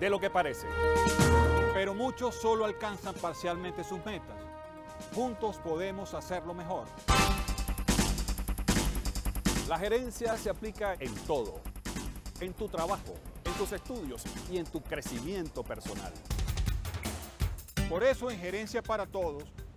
de lo que parece. Pero muchos solo alcanzan parcialmente sus metas. Juntos podemos hacerlo mejor. La gerencia se aplica en todo, en tu trabajo, en tus estudios y en tu crecimiento personal. Por eso en Gerencia para Todos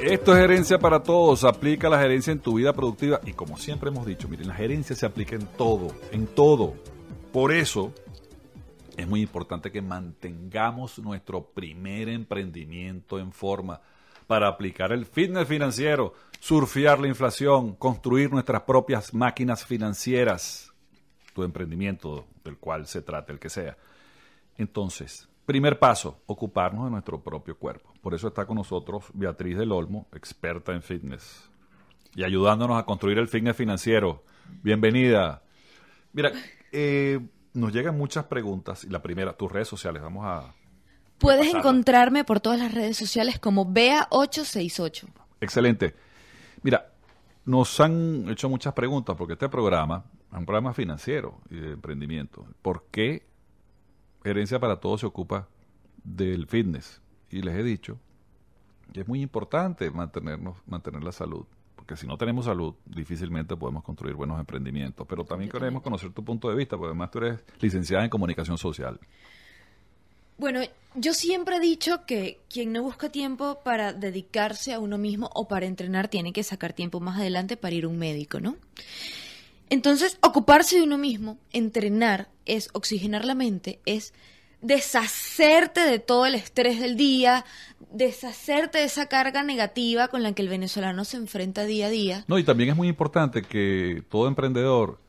Esto es gerencia para todos. Aplica la gerencia en tu vida productiva. Y como siempre hemos dicho, miren, la gerencia se aplica en todo, en todo. Por eso es muy importante que mantengamos nuestro primer emprendimiento en forma para aplicar el fitness financiero, surfear la inflación, construir nuestras propias máquinas financieras, tu emprendimiento del cual se trate el que sea. Entonces, Primer paso, ocuparnos de nuestro propio cuerpo. Por eso está con nosotros Beatriz del Olmo, experta en fitness, y ayudándonos a construir el fitness financiero. Bienvenida. Mira, eh, nos llegan muchas preguntas y la primera, tus redes sociales, vamos a... Puedes encontrarme por todas las redes sociales como Bea868. Excelente. Mira, nos han hecho muchas preguntas porque este programa es un programa financiero y de emprendimiento. ¿Por qué Gerencia para Todos se ocupa del fitness. Y les he dicho que es muy importante mantenernos, mantener la salud. Porque si no tenemos salud, difícilmente podemos construir buenos emprendimientos. Pero también queremos conocer tu punto de vista, porque además tú eres licenciada en comunicación social. Bueno, yo siempre he dicho que quien no busca tiempo para dedicarse a uno mismo o para entrenar tiene que sacar tiempo más adelante para ir a un médico, ¿no? Entonces, ocuparse de uno mismo, entrenar, es oxigenar la mente, es deshacerte de todo el estrés del día, deshacerte de esa carga negativa con la que el venezolano se enfrenta día a día. No, y también es muy importante que todo emprendedor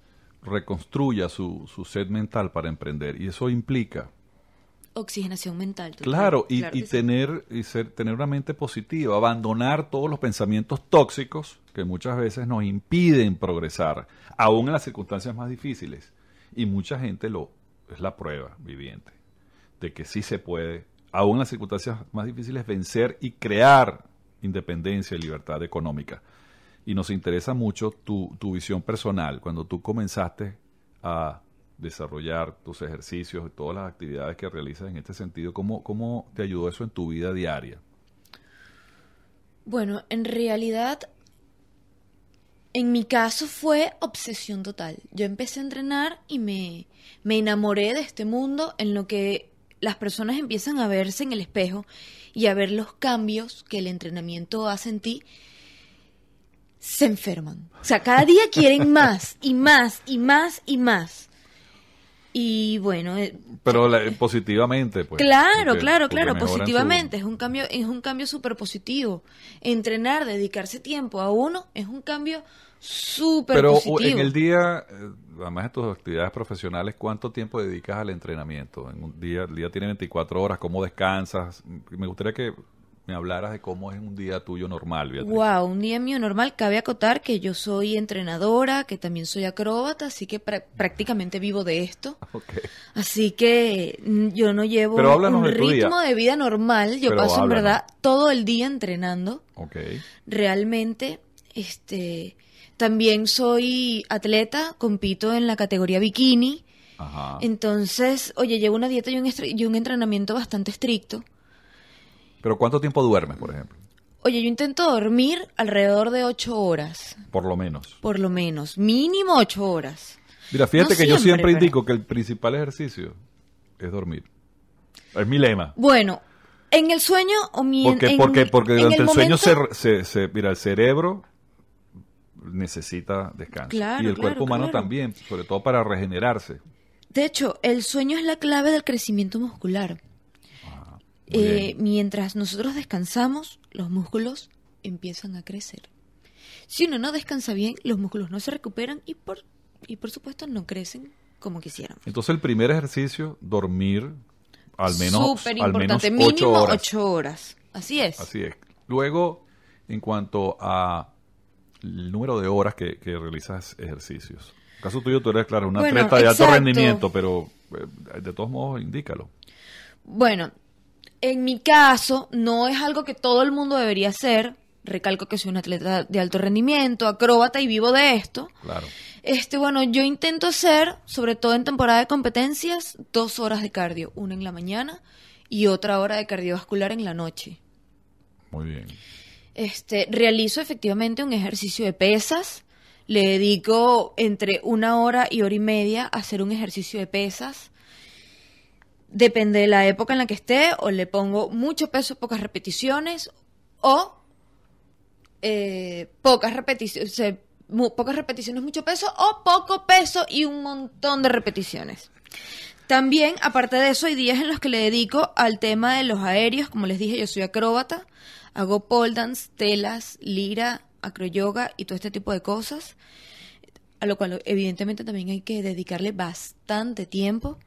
reconstruya su, sed mental para emprender. Y eso implica oxigenación mental. Claro, y, tener, y ser, tener una mente positiva, abandonar todos los pensamientos tóxicos que muchas veces nos impiden progresar, aún en las circunstancias más difíciles. Y mucha gente lo es la prueba viviente de que sí se puede, aún en las circunstancias más difíciles, vencer y crear independencia y libertad económica. Y nos interesa mucho tu visión personal, cuando tú comenzaste a desarrollar tus ejercicios y todas las actividades que realizas en este sentido, ¿cómo, cómo te ayudó eso en tu vida diaria? Bueno, en realidad, en mi caso fue obsesión total. Yo empecé a entrenar y me, me enamoré de este mundo en lo que las personas empiezan a verse en el espejo y a ver los cambios que el entrenamiento hace en ti se enferman. O sea, cada día quieren más y más y más y más. Y bueno, eh, pero eh, positivamente, pues. Claro, claro, claro, positivamente, es un cambio es un cambio súper positivo. Entrenar, dedicarse tiempo a uno es un cambio super positivo. Pero en el día, eh, además de tus actividades profesionales, ¿cuánto tiempo dedicas al entrenamiento? En un día, el día tiene 24 horas, ¿cómo descansas? Me gustaría que me hablaras de cómo es un día tuyo normal, Wow, un día mío normal. Cabe acotar que yo soy entrenadora, que también soy acróbata, así que prácticamente vivo de esto. Así que mm, yo no llevo un ritmo de vida normal. Yo paso en verdad todo el día entrenando. Realmente, este, también soy atleta, compito en la categoría bikini. Entonces, oye, llevo una dieta y un, y un entrenamiento bastante estricto. Pero ¿cuánto tiempo duermes, por ejemplo? Oye, yo intento dormir alrededor de ocho horas. Por lo menos. Por lo menos, mínimo ocho horas. Mira, fíjate que yo siempre indico que el principal ejercicio es dormir. Es mi lema. Bueno, en el sueño o mi... Porque, porque, durante el, sueño se, se, Mira, el cerebro necesita descanso. y el cuerpo humano también, sobre todo para regenerarse. De hecho, el sueño es la clave del crecimiento muscular. Eh, mientras nosotros descansamos, los músculos empiezan a crecer. Si uno no descansa bien, los músculos no se recuperan y por, y por supuesto no crecen como quisieran. Entonces el primer ejercicio, dormir al menos, al menos ocho horas. ocho horas. Así es. Así es. Luego, en cuanto a el número de horas que, realizas ejercicios. En el caso tuyo, tú eres, claro, una atleta de alto rendimiento, pero eh, de todos modos, indícalo. Bueno, en mi caso, no es algo que todo el mundo debería hacer. Recalco que soy un atleta de alto rendimiento, acróbata y vivo de esto. Claro. Este, bueno, yo intento hacer, sobre todo en temporada de competencias, dos horas de cardio, una en la mañana y otra hora de cardiovascular en la noche. Muy bien. Este, realizo efectivamente un ejercicio de pesas. Le dedico entre una hora y hora y media a hacer un ejercicio de pesas depende de la época en la que esté, o le pongo mucho peso, pocas repeticiones, o eh, pocas repeticiones, pocas repeticiones, mucho peso, o poco peso y un montón de repeticiones. También, aparte de eso, hay días en los que le dedico al tema de los aéreos. Como les dije, yo soy acróbata, hago pole dance, telas, lira, acroyoga y todo este tipo de cosas. A lo cual, evidentemente, también hay que dedicarle bastante tiempo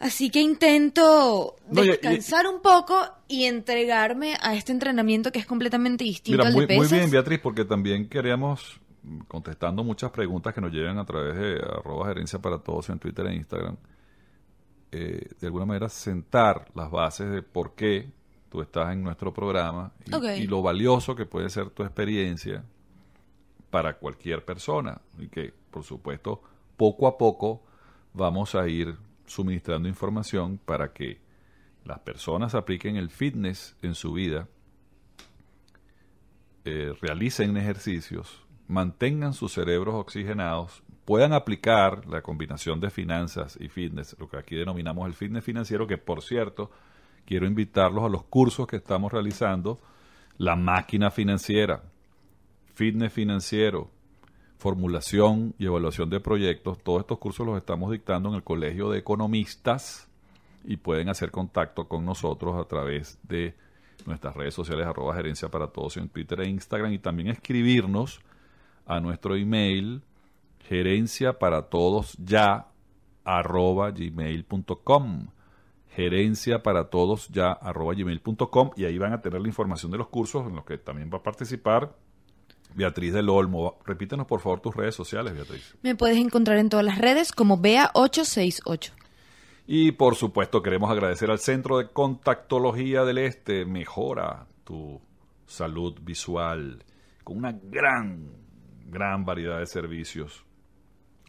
Así que intento descansar un poco y entregarme a este entrenamiento que es completamente distinto al muy, muy bien, Beatriz, porque también queremos, contestando muchas preguntas que nos llegan a través de arroba gerencia para todos en Twitter e Instagram, eh, de alguna manera sentar las bases de por qué tú estás en nuestro programa y lo valioso que puede ser tu experiencia para cualquier persona y que, por supuesto, poco a poco vamos a ir suministrando información para que las personas apliquen el fitness en su vida, eh, realicen ejercicios, mantengan sus cerebros oxigenados, puedan aplicar la combinación de finanzas y fitness, lo que aquí denominamos el fitness financiero, que por cierto, quiero invitarlos a los cursos que estamos realizando, la máquina financiera, fitness financiero, formulación y evaluación de proyectos. Todos estos cursos los estamos dictando en el Colegio de Economistas y pueden hacer contacto con nosotros a través de nuestras redes sociales arroba gerencia para todos en Twitter e Instagram y también escribirnos a nuestro email gerencia para todos ya arroba gmail.com gerencia para todos ya gmail.com y ahí van a tener la información de los cursos en los que también va a participar Beatriz del Olmo. Repítenos por favor tus redes sociales, Beatriz. Me puedes encontrar en todas las redes como Bea868. Y por supuesto queremos agradecer al Centro de Contactología del Este. Mejora tu salud visual con una gran, gran variedad de servicios.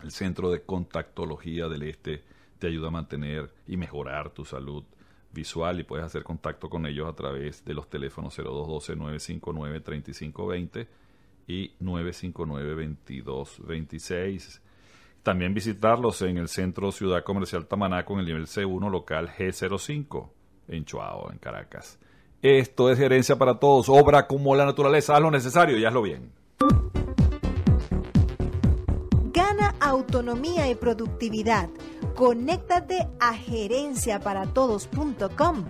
El Centro de Contactología del Este te ayuda a mantener y mejorar tu salud visual y puedes hacer contacto con ellos a través de los teléfonos 0212-959-3520 y 959-2226. También visitarlos en el Centro Ciudad Comercial Tamanaco en el nivel C1 local G05 en Chuao, en Caracas. Esto es Gerencia para todos. Obra como la naturaleza. Haz lo necesario y hazlo bien. Gana autonomía y productividad. Conéctate a gerenciaparatodos.com.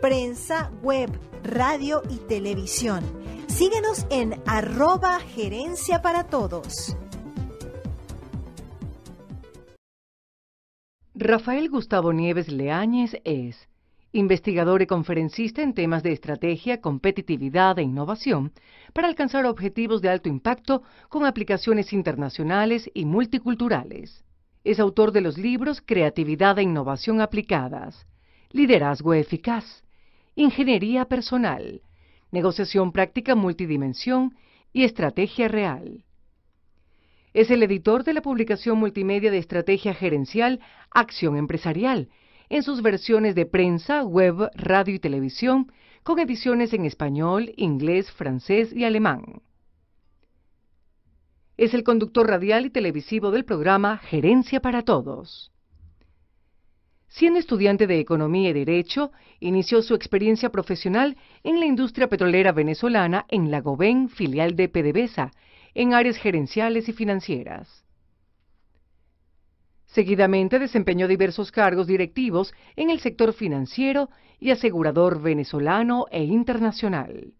Prensa, web, radio y televisión Síguenos en arroba gerencia para todos. Rafael Gustavo Nieves Leáñez es investigador y conferencista en temas de estrategia, competitividad e innovación para alcanzar objetivos de alto impacto con aplicaciones internacionales y multiculturales. Es autor de los libros Creatividad e Innovación Aplicadas, Liderazgo Eficaz, Ingeniería Personal, Negociación práctica multidimensión y estrategia real. Es el editor de la publicación multimedia de estrategia gerencial Acción Empresarial, en sus versiones de prensa, web, radio y televisión, con ediciones en español, inglés, francés y alemán. Es el conductor radial y televisivo del programa Gerencia para Todos. Siendo estudiante de Economía y Derecho, inició su experiencia profesional en la industria petrolera venezolana en GOBEN, filial de PDVSA, en áreas gerenciales y financieras. Seguidamente desempeñó diversos cargos directivos en el sector financiero y asegurador venezolano e internacional.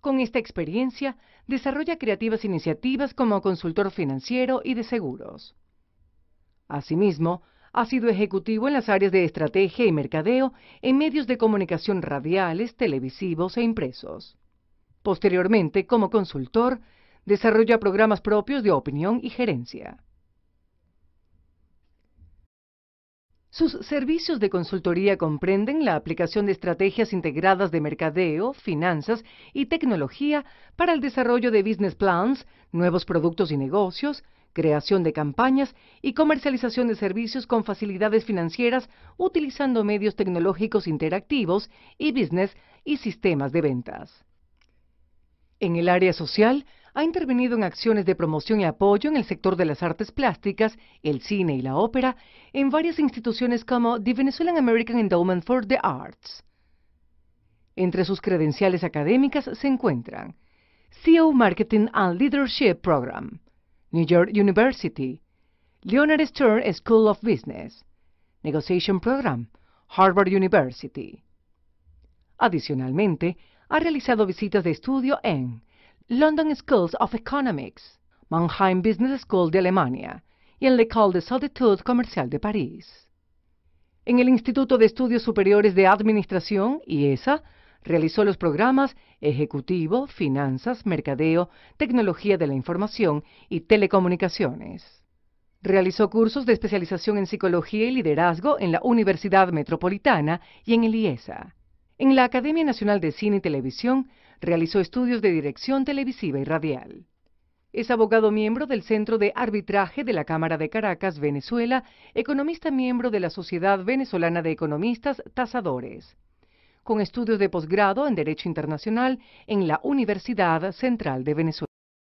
Con esta experiencia, desarrolla creativas iniciativas como consultor financiero y de seguros. Asimismo, ha sido ejecutivo en las áreas de estrategia y mercadeo en medios de comunicación radiales, televisivos e impresos. Posteriormente, como consultor, desarrolla programas propios de opinión y gerencia. Sus servicios de consultoría comprenden la aplicación de estrategias integradas de mercadeo, finanzas y tecnología para el desarrollo de business plans, nuevos productos y negocios, creación de campañas y comercialización de servicios con facilidades financieras utilizando medios tecnológicos interactivos y business y sistemas de ventas. En el área social, ha intervenido en acciones de promoción y apoyo en el sector de las artes plásticas, el cine y la ópera, en varias instituciones como The Venezuelan American Endowment for the Arts. Entre sus credenciales académicas se encuentran CEO Marketing and Leadership Program, New York University, Leonard Stern School of Business, Negotiation Program, Harvard University. Adicionalmente, ha realizado visitas de estudio en London Schools of Economics, Mannheim Business School de Alemania y en l'École de Solitude Comercial de París. En el Instituto de Estudios Superiores de Administración, IESA, Realizó los programas Ejecutivo, Finanzas, Mercadeo, Tecnología de la Información y Telecomunicaciones. Realizó cursos de especialización en psicología y liderazgo en la Universidad Metropolitana y en el e En la Academia Nacional de Cine y Televisión realizó estudios de dirección televisiva y radial. Es abogado miembro del Centro de Arbitraje de la Cámara de Caracas, Venezuela, economista miembro de la Sociedad Venezolana de Economistas Tasadores con estudios de posgrado en Derecho Internacional en la Universidad Central de Venezuela.